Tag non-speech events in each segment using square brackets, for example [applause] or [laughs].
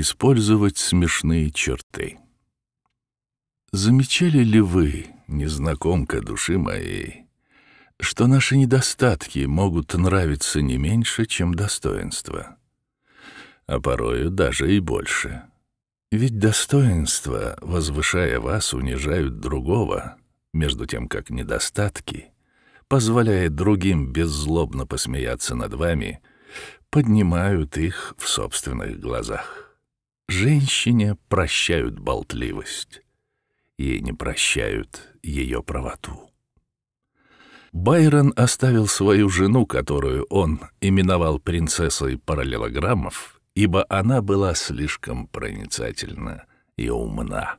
использовать смешные черты. Замечали ли вы, незнакомка души моей, что наши недостатки могут нравиться не меньше, чем достоинства, а порою даже и больше? Ведь достоинства, возвышая вас, унижают другого, между тем как недостатки, позволяя другим беззлобно посмеяться над вами, поднимают их в собственных глазах. Женщине прощают болтливость, ей не прощают ее правоту. Байрон оставил свою жену, которую он именовал принцессой параллелограммов, ибо она была слишком проницательна и умна.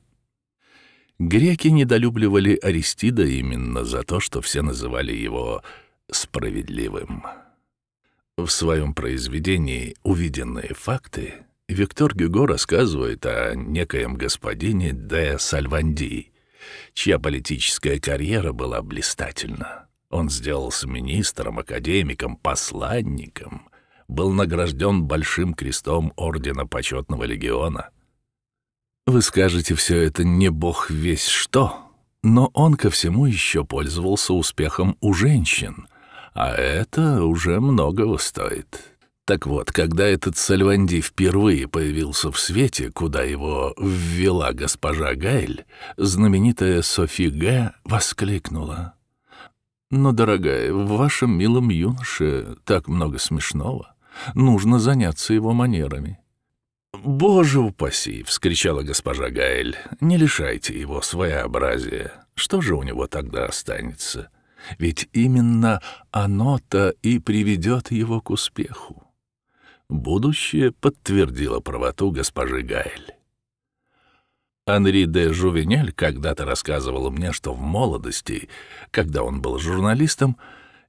Греки недолюбливали Аристида именно за то, что все называли его справедливым. В своем произведении «Увиденные факты» Виктор Гюго рассказывает о некоем господине де Сальванди. чья политическая карьера была блистательна. Он сделался министром, академиком, посланником, был награжден Большим крестом Ордена Почетного Легиона. Вы скажете, все это не бог весь что, но он ко всему еще пользовался успехом у женщин, а это уже многого стоит. Так вот, когда этот Сальванди впервые появился в свете, куда его ввела госпожа Гайль, знаменитая Софи Г. воскликнула. «Но, «Ну, дорогая, в вашем милом юноше так много смешного. Нужно заняться его манерами». «Боже упаси!» — вскричала госпожа Гайль. «Не лишайте его своеобразия. Что же у него тогда останется? Ведь именно оно-то и приведет его к успеху. Будущее подтвердило правоту госпожи Гайль. Анри де Жувенель когда-то рассказывал мне, что в молодости, когда он был журналистом,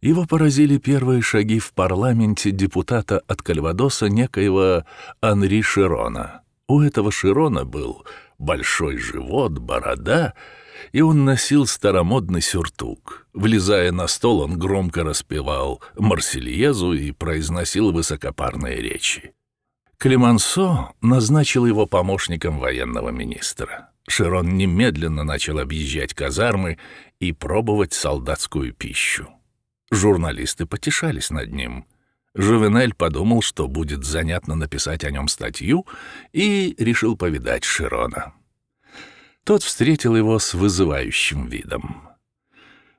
его поразили первые шаги в парламенте депутата от Кальвадоса некоего Анри Широна. У этого Широна был большой живот, борода — и он носил старомодный сюртук. Влезая на стол, он громко распевал «Марсельезу» и произносил высокопарные речи. Клемансо назначил его помощником военного министра. Широн немедленно начал объезжать казармы и пробовать солдатскую пищу. Журналисты потешались над ним. Жувенель подумал, что будет занятно написать о нем статью, и решил повидать Широна. Тот встретил его с вызывающим видом.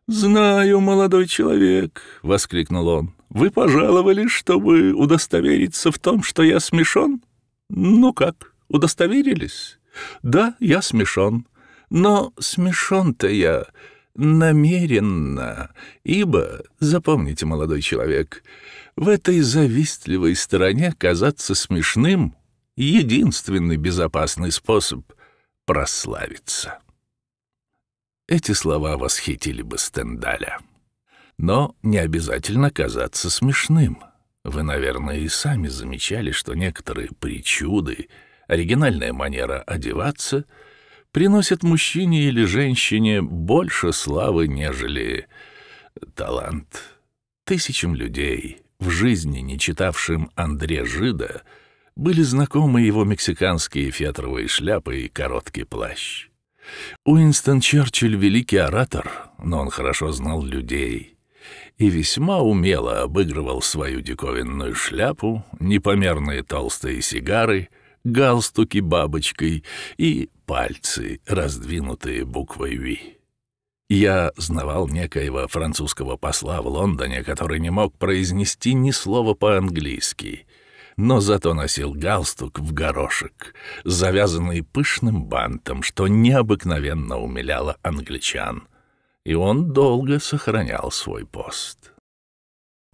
«Знаю, молодой человек», — воскликнул он. «Вы пожаловали, чтобы удостовериться в том, что я смешон? Ну как, удостоверились? Да, я смешон. Но смешон-то я намеренно, ибо, запомните, молодой человек, в этой завистливой стороне казаться смешным — единственный безопасный способ — прославиться. Эти слова восхитили бы Стендаля. Но не обязательно казаться смешным. Вы, наверное, и сами замечали, что некоторые причуды, оригинальная манера одеваться приносят мужчине или женщине больше славы, нежели талант. Тысячам людей, в жизни не читавшим Андре Жида, — были знакомы его мексиканские фетровые шляпы и короткий плащ. Уинстон Черчилль — великий оратор, но он хорошо знал людей и весьма умело обыгрывал свою диковинную шляпу, непомерные толстые сигары, галстуки бабочкой и пальцы, раздвинутые буквой «Ви». Я знавал некоего французского посла в Лондоне, который не мог произнести ни слова по-английски, но зато носил галстук в горошек, завязанный пышным бантом, что необыкновенно умиляло англичан. И он долго сохранял свой пост.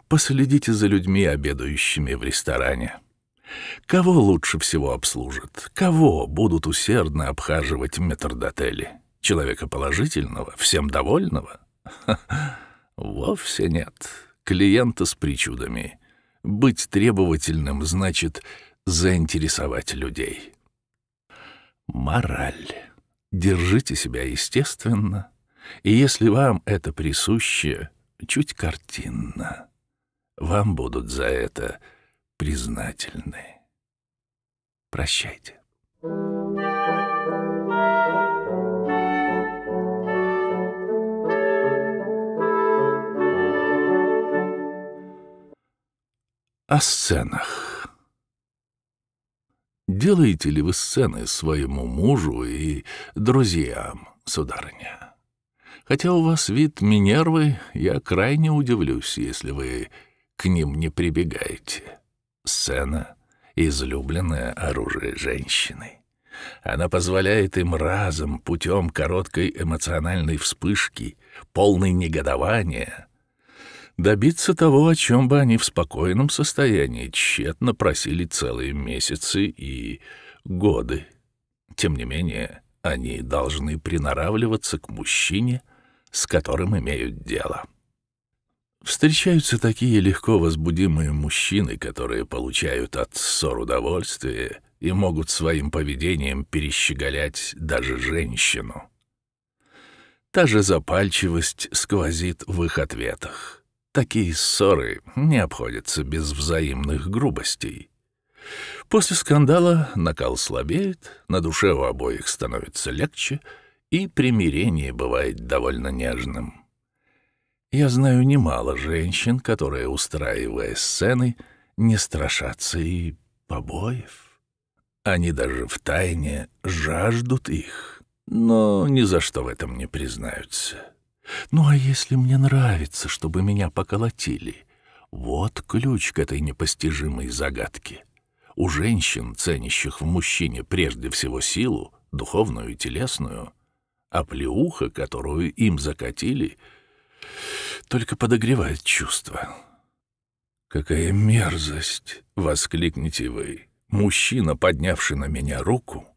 Последите за людьми, обедающими в ресторане. Кого лучше всего обслужат? Кого будут усердно обхаживать метрдотели? Человека положительного, всем довольного? Ха [laughs] -ха. Вовсе нет. Клиента с причудами. Быть требовательным значит заинтересовать людей. Мораль. Держите себя естественно, и если вам это присуще, чуть картинно. Вам будут за это признательны. Прощайте. О сценах. Делаете ли вы сцены своему мужу и друзьям, сударыня? Хотя у вас вид Минервы, я крайне удивлюсь, если вы к ним не прибегаете. Сцена — излюбленное оружие женщины. Она позволяет им разом, путем короткой эмоциональной вспышки, полной негодования, добиться того, о чем бы они в спокойном состоянии тщетно просили целые месяцы и годы. Тем не менее, они должны приноравливаться к мужчине, с которым имеют дело. Встречаются такие легко возбудимые мужчины, которые получают от ссор удовольствие и могут своим поведением перещеголять даже женщину. Та же запальчивость сквозит в их ответах. Такие ссоры не обходятся без взаимных грубостей. После скандала накал слабеет, на душе у обоих становится легче, и примирение бывает довольно нежным. Я знаю немало женщин, которые, устраивая сцены, не страшатся и побоев. Они даже втайне жаждут их, но ни за что в этом не признаются. Ну а если мне нравится, чтобы меня поколотили? Вот ключ к этой непостижимой загадке. У женщин, ценящих в мужчине прежде всего силу, духовную и телесную, а плеуха, которую им закатили, только подогревает чувства. «Какая мерзость!» — воскликнете вы. «Мужчина, поднявший на меня руку,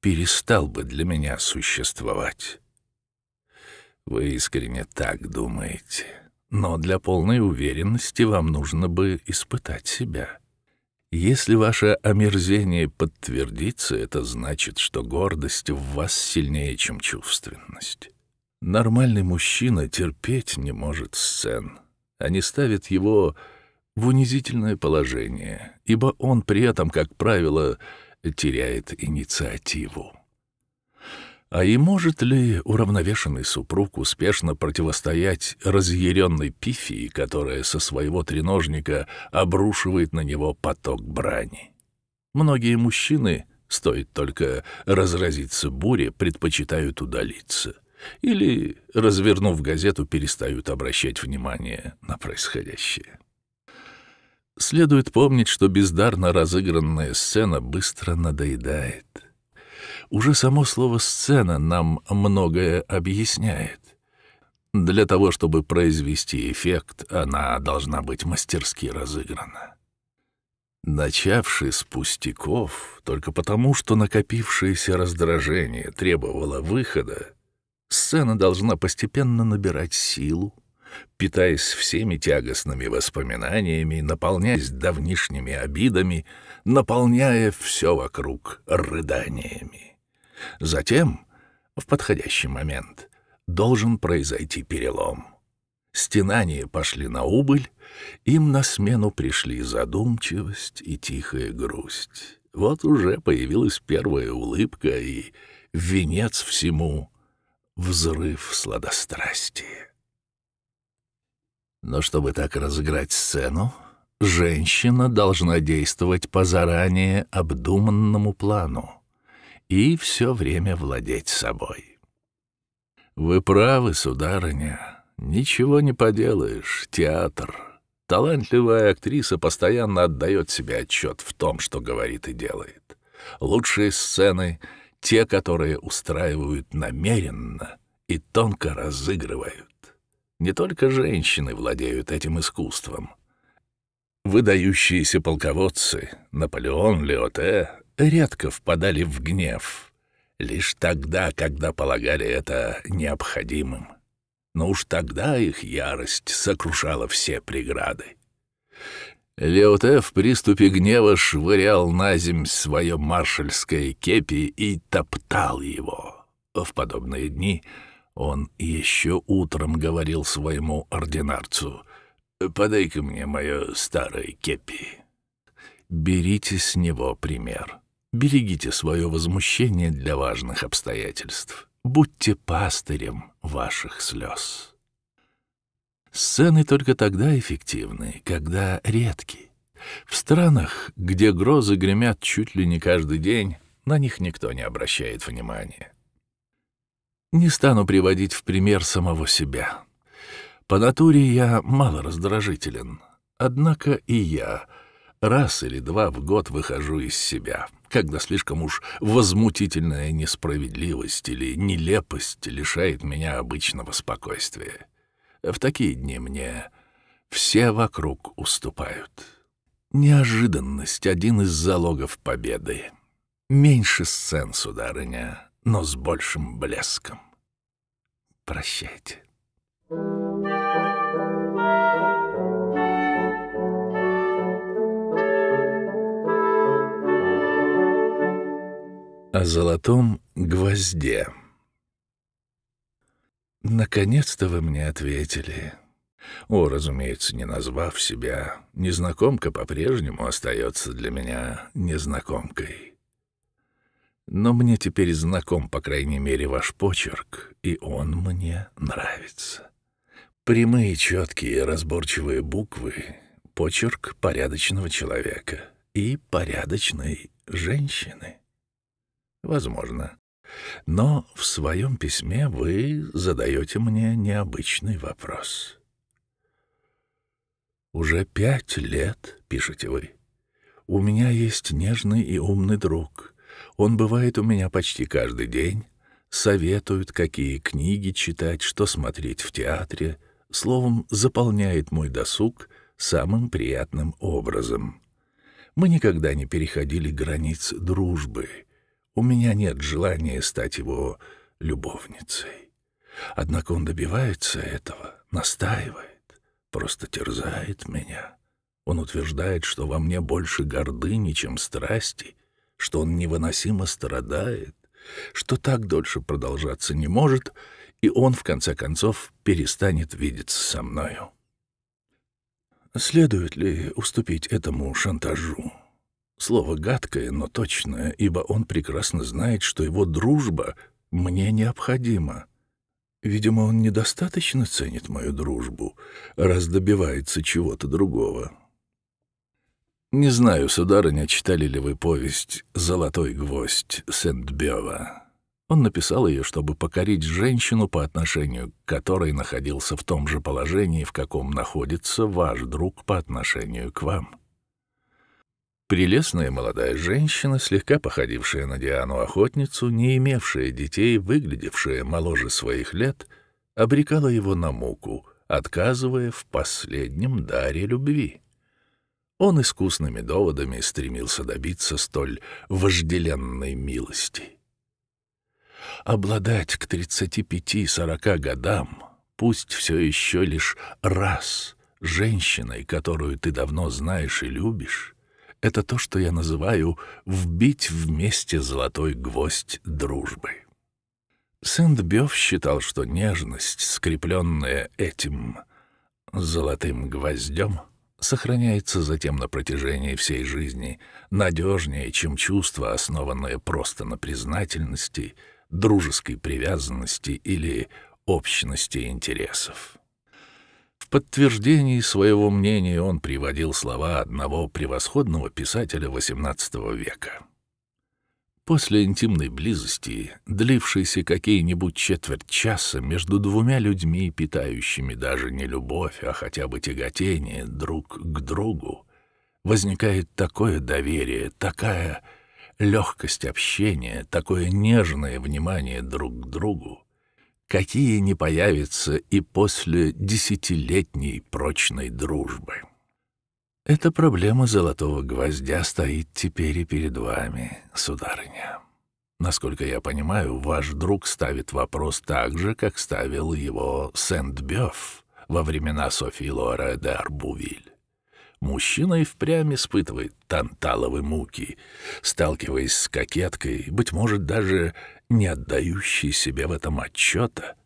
перестал бы для меня существовать». Вы искренне так думаете. Но для полной уверенности вам нужно бы испытать себя. Если ваше омерзение подтвердится, это значит, что гордость в вас сильнее, чем чувственность. Нормальный мужчина терпеть не может сцен. Они ставят его в унизительное положение, ибо он при этом, как правило, теряет инициативу. А и может ли уравновешенный супруг успешно противостоять разъяренной пифии, которая со своего треножника обрушивает на него поток брани? Многие мужчины, стоит только разразиться буре, предпочитают удалиться или, развернув газету, перестают обращать внимание на происходящее. Следует помнить, что бездарно разыгранная сцена быстро надоедает — уже само слово «сцена» нам многое объясняет. Для того, чтобы произвести эффект, она должна быть мастерски разыграна. Начавший с пустяков, только потому, что накопившееся раздражение требовало выхода, сцена должна постепенно набирать силу, питаясь всеми тягостными воспоминаниями, наполняясь давнишними обидами, наполняя все вокруг рыданиями. Затем, в подходящий момент, должен произойти перелом. Стенания пошли на убыль, им на смену пришли задумчивость и тихая грусть. Вот уже появилась первая улыбка и венец всему — взрыв сладострастия. Но чтобы так разыграть сцену, женщина должна действовать по заранее обдуманному плану и все время владеть собой. Вы правы, сударыня, ничего не поделаешь, театр. Талантливая актриса постоянно отдает себе отчет в том, что говорит и делает. Лучшие сцены — те, которые устраивают намеренно и тонко разыгрывают. Не только женщины владеют этим искусством. Выдающиеся полководцы — Наполеон, Леоте, редко впадали в гнев, лишь тогда, когда полагали это необходимым. Но уж тогда их ярость сокрушала все преграды. Леоте в приступе гнева швырял на земь свое маршальское кепи и топтал его. В подобные дни он еще утром говорил своему ординарцу «Подай-ка мне мое старое кепи». Берите с него пример. Берегите свое возмущение для важных обстоятельств. Будьте пастырем ваших слез. Сцены только тогда эффективны, когда редки. В странах, где грозы гремят чуть ли не каждый день, на них никто не обращает внимания. Не стану приводить в пример самого себя. По натуре я мало раздражителен, однако и я — раз или два в год выхожу из себя, когда слишком уж возмутительная несправедливость или нелепость лишает меня обычного спокойствия. В такие дни мне все вокруг уступают. Неожиданность — один из залогов победы. Меньше сцен, сударыня, но с большим блеском. Прощайте. О золотом гвозде. Наконец-то вы мне ответили. О, разумеется, не назвав себя, незнакомка по-прежнему остается для меня незнакомкой. Но мне теперь знаком, по крайней мере, ваш почерк, и он мне нравится. Прямые, четкие, разборчивые буквы, почерк порядочного человека и порядочной женщины. Возможно. Но в своем письме вы задаете мне необычный вопрос. «Уже пять лет, — пишете вы, — у меня есть нежный и умный друг. Он бывает у меня почти каждый день, советует, какие книги читать, что смотреть в театре, словом, заполняет мой досуг самым приятным образом. Мы никогда не переходили границ дружбы» У меня нет желания стать его любовницей. Однако он добивается этого, настаивает, просто терзает меня. Он утверждает, что во мне больше гордыни, чем страсти, что он невыносимо страдает, что так дольше продолжаться не может, и он, в конце концов, перестанет видеться со мною. Следует ли уступить этому шантажу? Слово гадкое, но точное, ибо он прекрасно знает, что его дружба мне необходима. Видимо, он недостаточно ценит мою дружбу, раз добивается чего-то другого. Не знаю, сударыня, читали ли вы повесть «Золотой гвоздь» Сент-Бёва. Он написал ее, чтобы покорить женщину, по отношению к которой находился в том же положении, в каком находится ваш друг по отношению к вам. Прелестная молодая женщина, слегка походившая на Диану-охотницу, не имевшая детей, выглядевшая моложе своих лет, обрекала его на муку, отказывая в последнем даре любви. Он искусными доводами стремился добиться столь вожделенной милости. Обладать к 35-40 годам, пусть все еще лишь раз, женщиной, которую ты давно знаешь и любишь, это то, что я называю «вбить вместе золотой гвоздь дружбы». Сент-Бёв считал, что нежность, скрепленная этим золотым гвоздем, сохраняется затем на протяжении всей жизни надежнее, чем чувство, основанное просто на признательности, дружеской привязанности или общности интересов. В подтверждении своего мнения он приводил слова одного превосходного писателя XVIII века. После интимной близости, длившейся какие-нибудь четверть часа между двумя людьми, питающими даже не любовь, а хотя бы тяготение друг к другу, возникает такое доверие, такая легкость общения, такое нежное внимание друг к другу, какие не появятся и после десятилетней прочной дружбы. Эта проблема золотого гвоздя стоит теперь и перед вами, сударыня. Насколько я понимаю, ваш друг ставит вопрос так же, как ставил его Сент-Бёв во времена Софии Лора де Арбувиль. Мужчина и впрямь испытывает танталовые муки, сталкиваясь с кокеткой, быть может, даже не отдающей себе в этом отчета,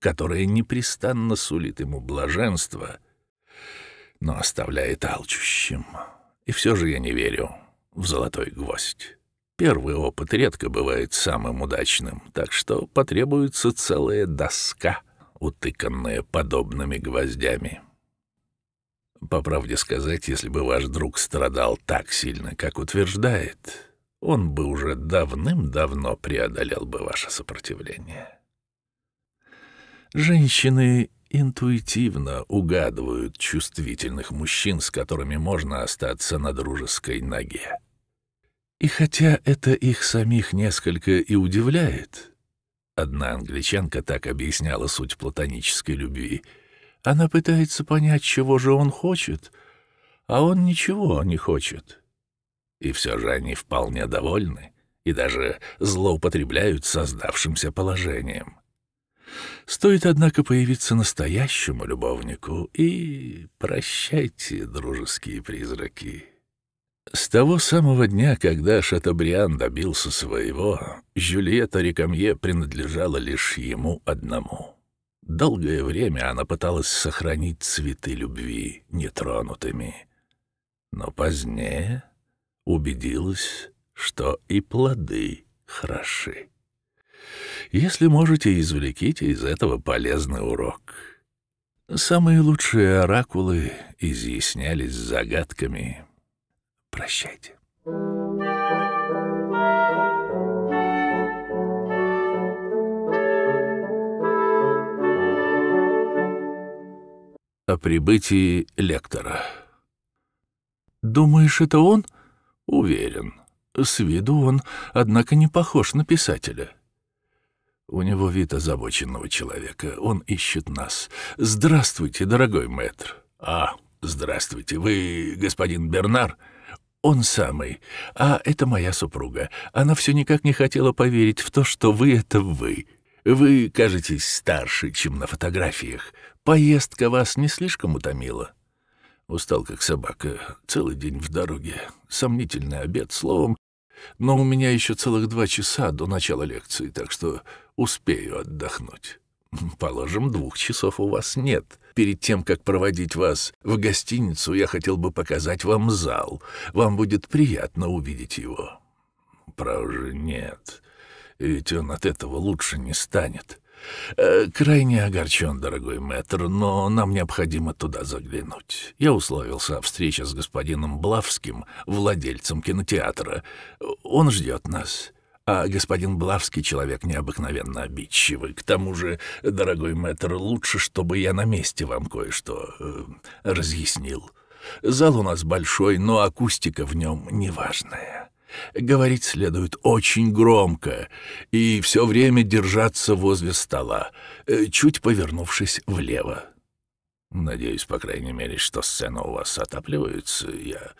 которая непрестанно сулит ему блаженство, но оставляет алчущим. И все же я не верю в золотой гвоздь. Первый опыт редко бывает самым удачным, так что потребуется целая доска, утыканная подобными гвоздями. По правде сказать, если бы ваш друг страдал так сильно, как утверждает, он бы уже давным-давно преодолел бы ваше сопротивление. Женщины интуитивно угадывают чувствительных мужчин, с которыми можно остаться на дружеской ноге. И хотя это их самих несколько и удивляет, одна англичанка так объясняла суть платонической любви — она пытается понять, чего же он хочет, а он ничего не хочет. И все же они вполне довольны и даже злоупотребляют создавшимся положением. Стоит, однако, появиться настоящему любовнику, и прощайте, дружеские призраки. С того самого дня, когда Шатобриан добился своего, Жюльетта Рекамье принадлежала лишь ему одному — Долгое время она пыталась сохранить цветы любви нетронутыми, но позднее убедилась, что и плоды хороши. Если можете, извлеките из этого полезный урок. Самые лучшие оракулы изъяснялись загадками. Прощайте. Thank о прибытии лектора. «Думаешь, это он?» «Уверен. С виду он, однако, не похож на писателя». У него вид озабоченного человека. Он ищет нас. «Здравствуйте, дорогой мэтр». «А, здравствуйте. Вы господин Бернар?» «Он самый. А это моя супруга. Она все никак не хотела поверить в то, что вы — это вы. Вы кажетесь старше, чем на фотографиях. Поездка вас не слишком утомила? Устал, как собака, целый день в дороге, сомнительный обед, словом. Но у меня еще целых два часа до начала лекции, так что успею отдохнуть. Положим, двух часов у вас нет. Перед тем, как проводить вас в гостиницу, я хотел бы показать вам зал. Вам будет приятно увидеть его. Правда, же, нет. Ведь он от этого лучше не станет. Э, «Крайне огорчен, дорогой мэтр, но нам необходимо туда заглянуть. Я условился о встрече с господином Блавским, владельцем кинотеатра. Он ждет нас». А господин Блавский человек необыкновенно обидчивый. К тому же, дорогой мэтр, лучше, чтобы я на месте вам кое-что э, разъяснил. Зал у нас большой, но акустика в нем неважная. Говорить следует очень громко и все время держаться возле стола, э, чуть повернувшись влево. Надеюсь, по крайней мере, что сцена у вас отапливается. Я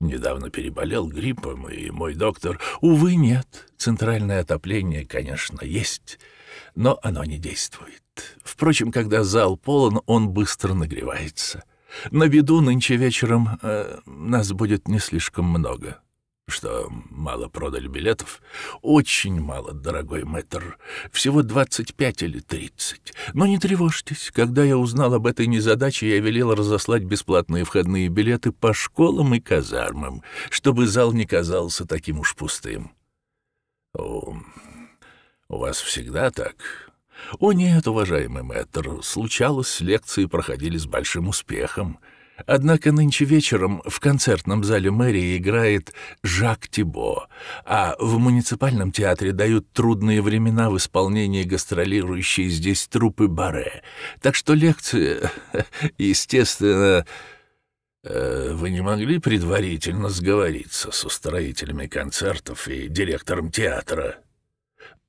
недавно переболел гриппом, и мой доктор... Увы, нет. Центральное отопление, конечно, есть, но оно не действует. Впрочем, когда зал полон, он быстро нагревается. На беду нынче вечером э, нас будет не слишком много. — что мало продали билетов? Очень мало, дорогой мэтр. Всего пять или тридцать, Но не тревожьтесь. Когда я узнал об этой незадаче, я велел разослать бесплатные входные билеты по школам и казармам, чтобы зал не казался таким уж пустым. О, у вас всегда так? О нет, уважаемый мэтр, случалось, лекции проходили с большим успехом. — Однако нынче вечером в концертном зале мэрии играет Жак Тибо, а в муниципальном театре дают трудные времена в исполнении гастролирующей здесь труппы Баре. Так что лекция, [laughs] естественно, э, вы не могли предварительно сговориться с устроителями концертов и директором театра?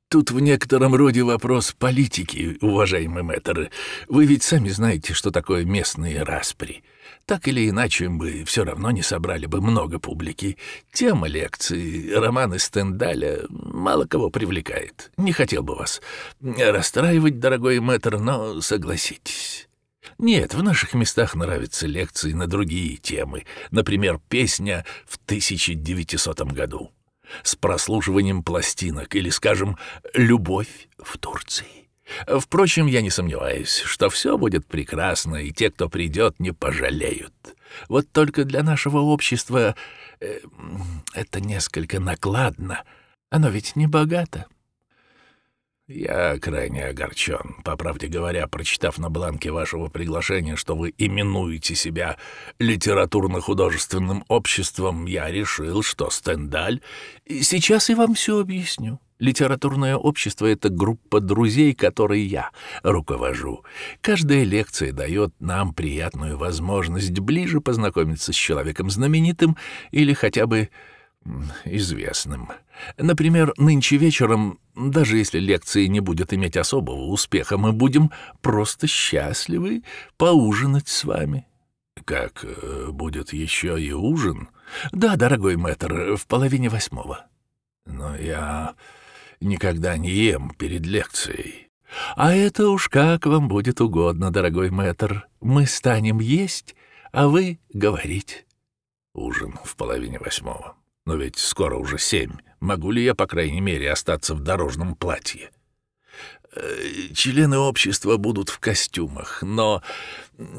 Тут в некотором роде вопрос политики, уважаемый мэтр. Вы ведь сами знаете, что такое местные распри. Так или иначе, мы все равно не собрали бы много публики. Тема лекции, романы Стендаля мало кого привлекает. Не хотел бы вас расстраивать, дорогой мэтр, но согласитесь. Нет, в наших местах нравятся лекции на другие темы. Например, песня в 1900 году с прослуживанием пластинок или, скажем, «Любовь в Турции». Впрочем, я не сомневаюсь, что все будет прекрасно, и те, кто придет, не пожалеют. Вот только для нашего общества э, это несколько накладно. Оно ведь не богато. Я крайне огорчен, по правде говоря, прочитав на бланке вашего приглашения, что вы именуете себя литературно-художественным обществом, я решил, что Стендаль... Сейчас и вам все объясню. Литературное общество — это группа друзей, которой я руковожу. Каждая лекция дает нам приятную возможность ближе познакомиться с человеком знаменитым или хотя бы известным. Например, нынче вечером, даже если лекции не будет иметь особого успеха, мы будем просто счастливы поужинать с вами. Как э, будет еще и ужин? Да, дорогой мэтр, в половине восьмого. Но я никогда не ем перед лекцией. А это уж как вам будет угодно, дорогой мэтр. Мы станем есть, а вы — говорить. Ужин в половине восьмого. Но ведь скоро уже семь. Могу ли я, по крайней мере, остаться в дорожном платье? Э, члены общества будут в костюмах, но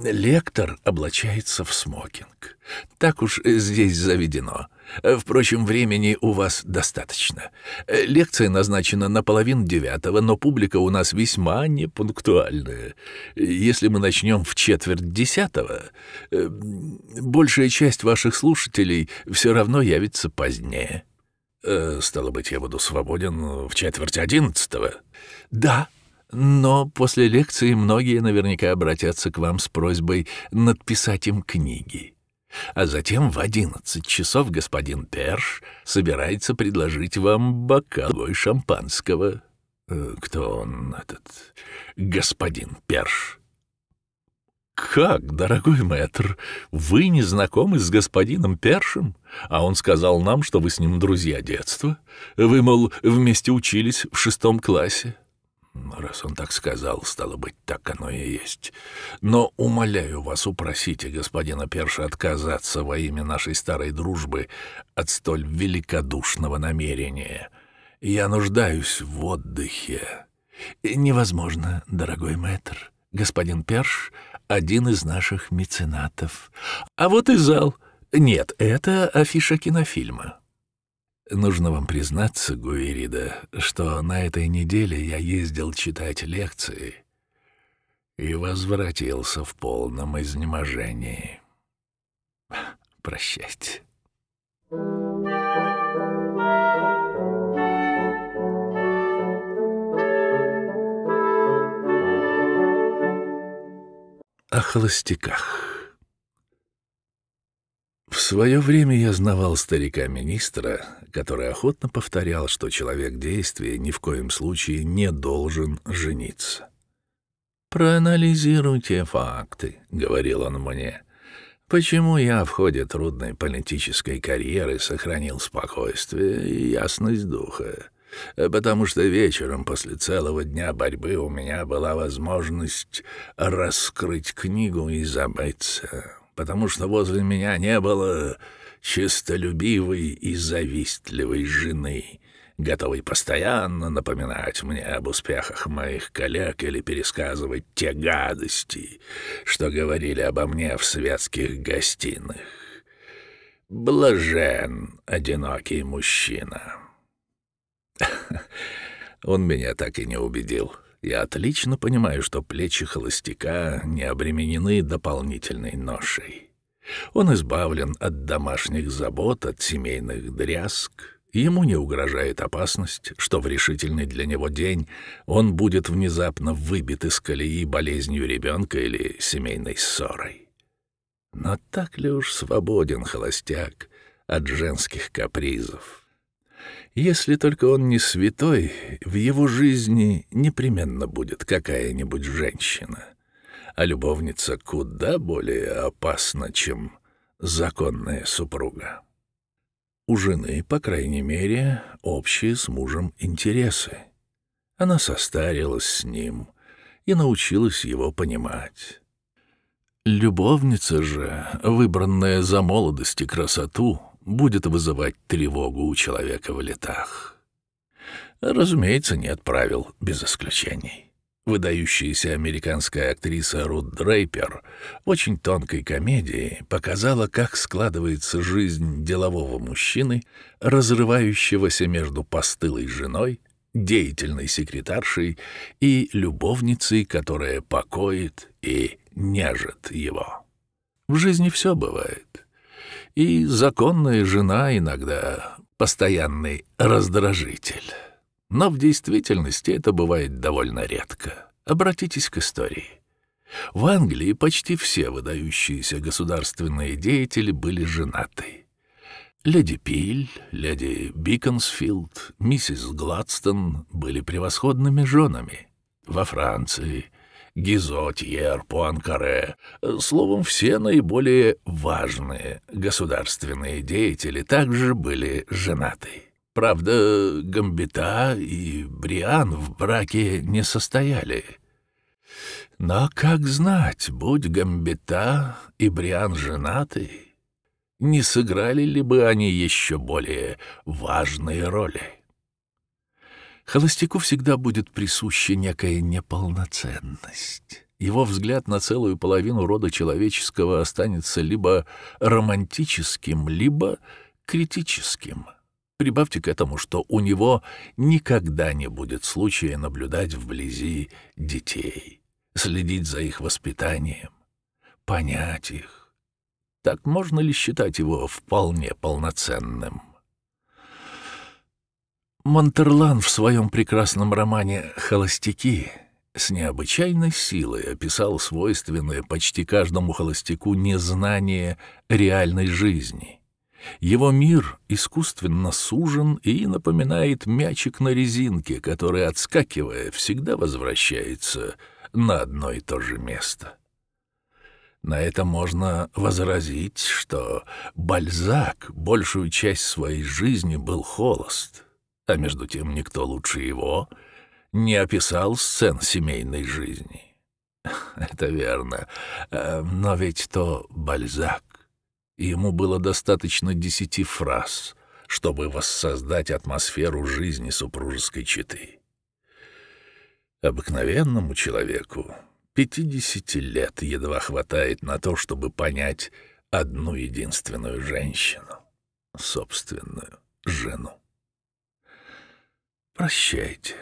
лектор облачается в смокинг. Так уж э, здесь заведено. Э, впрочем, времени у вас достаточно. Лекция назначена на половину девятого, но публика у нас весьма непунктуальная. Если мы начнем в четверть десятого, большая часть ваших слушателей все равно явится позднее. Э, «Стало быть, я буду свободен в четверть одиннадцатого?» «Да», но после лекции многие наверняка обратятся к вам с просьбой надписать им книги. А затем в одиннадцать часов господин Перш собирается предложить вам бокал шампанского. Э, кто он, этот господин Перш? «Как, дорогой мэтр, вы не знакомы с господином Першем? А он сказал нам, что вы с ним друзья детства. Вы, мол, вместе учились в шестом классе». Ну, «Раз он так сказал, стало быть, так оно и есть. Но, умоляю вас, упросите господина Перша отказаться во имя нашей старой дружбы от столь великодушного намерения. Я нуждаюсь в отдыхе». «Невозможно, дорогой мэтр. Господин Перш один из наших меценатов. А вот и зал. Нет, это афиша кинофильма. Нужно вам признаться, Гуирида, что на этой неделе я ездил читать лекции и возвратился в полном изнеможении. Прощайте. о холостяках. В свое время я знавал старика-министра, который охотно повторял, что человек действия ни в коем случае не должен жениться. «Проанализируйте факты», — говорил он мне, — «почему я в ходе трудной политической карьеры сохранил спокойствие и ясность духа?» Э, потому что вечером после целого дня борьбы у меня была возможность раскрыть книгу и забыться, потому что возле меня не было честолюбивой и завистливой жены, готовой постоянно напоминать мне об успехах моих коллег или пересказывать те гадости, что говорили обо мне в светских гостиных. Блажен одинокий мужчина». [laughs] Он меня так и не убедил. Я отлично понимаю, что плечи холостяка не обременены дополнительной ношей. Он избавлен от домашних забот, от семейных дрязг. Ему не угрожает опасность, что в решительный для него день он будет внезапно выбит из колеи болезнью ребенка или семейной ссорой. Но так ли уж свободен холостяк от женских капризов? Если только он не святой, в его жизни непременно будет какая-нибудь женщина. А любовница куда более опасна, чем законная супруга. У жены, по крайней мере, общие с мужем интересы. Она состарилась с ним и научилась его понимать. Любовница же, выбранная за молодость и красоту, будет вызывать тревогу у человека в летах. Разумеется, нет правил без исключений. Выдающаяся американская актриса Рут Дрейпер в очень тонкой комедии показала, как складывается жизнь делового мужчины, разрывающегося между постылой женой, деятельной секретаршей и любовницей, которая покоит и нежит его. В жизни все бывает — и законная жена иногда постоянный раздражитель. Но в действительности это бывает довольно редко. Обратитесь к истории. В Англии почти все выдающиеся государственные деятели были женаты. Леди Пиль, леди Биконсфилд, миссис Гладстон были превосходными женами. Во Франции Гизотьер, Пуанкаре, словом, все наиболее важные государственные деятели также были женаты. Правда, Гамбита и Бриан в браке не состояли. Но как знать, будь Гамбита и Бриан женаты, не сыграли ли бы они еще более важные роли? Холостяку всегда будет присуща некая неполноценность. Его взгляд на целую половину рода человеческого останется либо романтическим, либо критическим. Прибавьте к этому, что у него никогда не будет случая наблюдать вблизи детей, следить за их воспитанием, понять их. Так можно ли считать его вполне полноценным? Монтерлан в своем прекрасном романе «Холостяки» с необычайной силой описал свойственное почти каждому холостяку незнание реальной жизни. Его мир искусственно сужен и напоминает мячик на резинке, который, отскакивая, всегда возвращается на одно и то же место. На это можно возразить, что Бальзак большую часть своей жизни был холост — а между тем никто лучше его не описал сцен семейной жизни. [laughs] Это верно. Э, но ведь то Бальзак. Ему было достаточно десяти фраз, чтобы воссоздать атмосферу жизни супружеской четы. Обыкновенному человеку 50 лет едва хватает на то, чтобы понять одну единственную женщину, собственную жену. Прощайте.